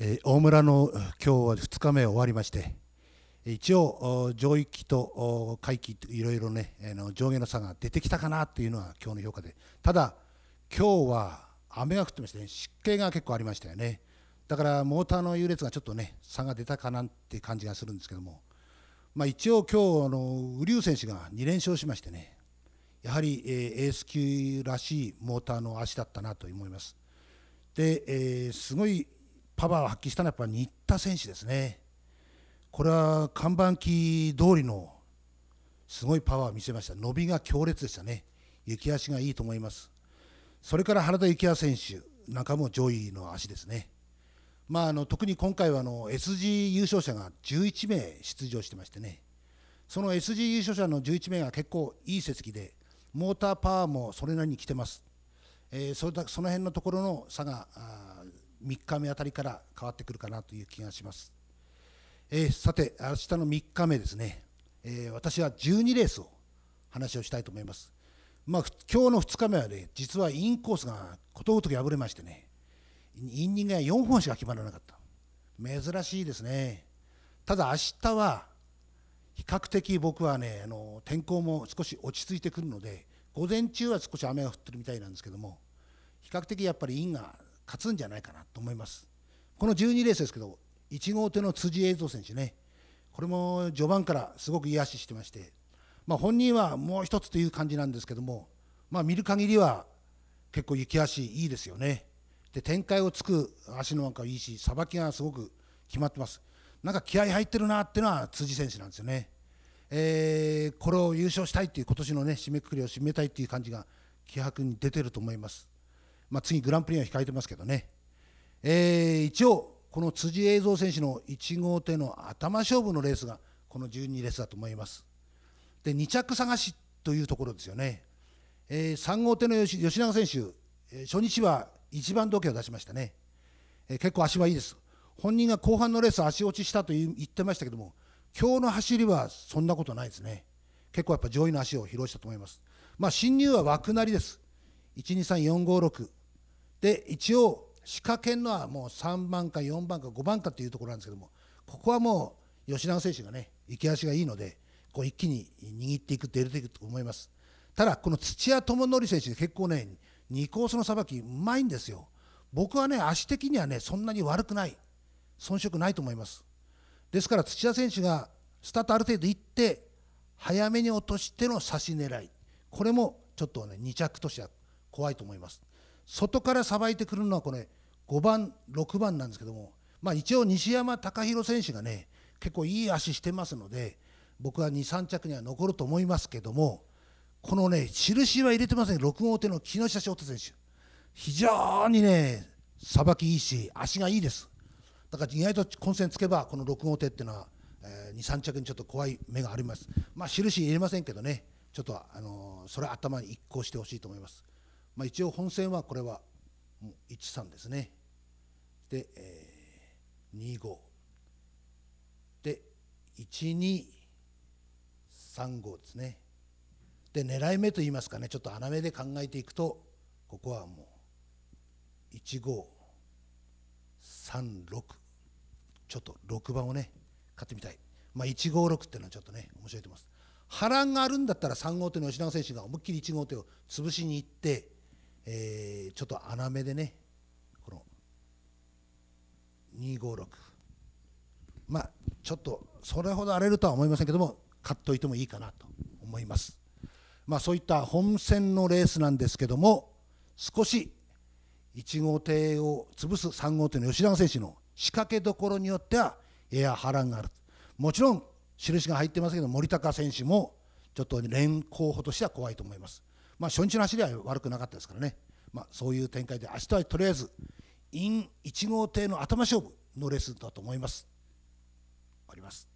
えー、大村の今日は2日目終わりまして一応上域と下域といろいろねの上下の差が出てきたかなというのは今日の評価でただ今日は雨が降ってまして、ね、湿気が結構ありましたよねだからモーターの優劣がちょっとね差が出たかなって感じがするんですけども、まあ、一応今日の瓜生選手が2連勝しましてねやはり、えエース級らしいモーターの足だったなと思います。で、えー、すごいパワーを発揮したのはやっぱ新田選手ですね。これは看板機通りのすごいパワーを見せました。伸びが強烈でしたね。雪足がいいと思います。それから原田幸也選手なんかも上位の足ですね。まあ、あの特に今回はあの SG 優勝者が11名出場してましてね、その SG 優勝者の11名が結構いい成績で、モーターパワーもそれなりに来てます、えー、それだその辺のところの差が3日目あたりから変わってくるかなという気がします、えー、さて明日の3日目ですね、えー、私は12レースを話をしたいと思いますまあ今日の2日目はね実はインコースがことごとく破れましてねインニングが4本しか決まらなかった珍しいですねただ明日は比較的僕はねあの天候も少し落ち着いてくるので午前中は少し雨が降ってるみたいなんですけども比較的やっぱりインが勝つんじゃないかなと思います。この12レースですけど、1号手の辻栄造選手ね、これも序盤からすごく癒ししてまして、まあ、本人はもう一つという感じなんですけども、まあ、見る限りは結構、雪足いいですよね。で展開をつく足のなんかいいし、さばきがすごく決まってます。なんか気合入ってるなっていうのは辻選手なんですよね。えー、これを優勝したいっていう今年のね締めくくりを締めたいっていう感じが気迫に出てると思います。まあ、次グランプリは控えてますけどね、えー、一応この辻映像選手の1号艇の頭勝負のレースがこの12レースだと思いますで2着探しというところですよね、えー、3号艇の吉吉永選手、えー、初日は1番時計を出しましたね、えー、結構足はいいです本人が後半のレース足落ちしたと言ってましたけども今日の走りはそんなことないですね結構やっぱ上位の足を披露したと思いますまあ進入は枠なりです1 2 3 4 5 6で一応仕掛けるのはもう3番か4番か5番かというところなんですけどもここはもう吉永選手がね行き足がいいのでこう一気に握っていく出ていくと思いますただこの土屋智則選手結構ね2コースのさばきうまいんですよ僕はね足的にはねそんなに悪くない遜色ないと思いますですから土屋選手がスタートある程度行って早めに落としての差し狙いこれもちょっとね2着としては怖いと思います。外からさばいてくるのはこれ5番、6番なんですけども、まあ、一応、西山隆弘選手がね結構いい足してますので僕は2、3着には残ると思いますけどもこのね印は入れてません、6号手の木下翔太選手非常にねさばきいいし足がいいです。だから意外と混戦つけばこの6号手っていうのは、えー、2、3着にちょっと怖い目があります。まあ、印入れませんけどね、ちょっと、あのー、それ頭に一考してほしいと思います。まあ、一応本線はこれは13ですねで、えー、25で1235ですねで狙い目といいますかねちょっと穴目で考えていくとここはもう1536ちょっと6番をね買ってみたい、まあ、156っていうのはちょっとね面白いと思います波乱があるんだったら3号手の吉永選手が思いっきり1号手を潰しに行ってえー、ちょっと穴目でねこの256まあちょっとそれほど荒れるとは思いませんけども買っといてもいいかなと思いますまあそういった本戦のレースなんですけども少し1号艇を潰す3号艇の吉永選手の仕掛けどころによってはエア波乱があるもちろん印が入ってますけど森高選手もちょっと連候補としては怖いと思います。まあ、初日の走りは悪くなかったですからね、まあ、そういう展開で明日はとりあえずイン1号艇の頭勝負のレースだと思います。終わります。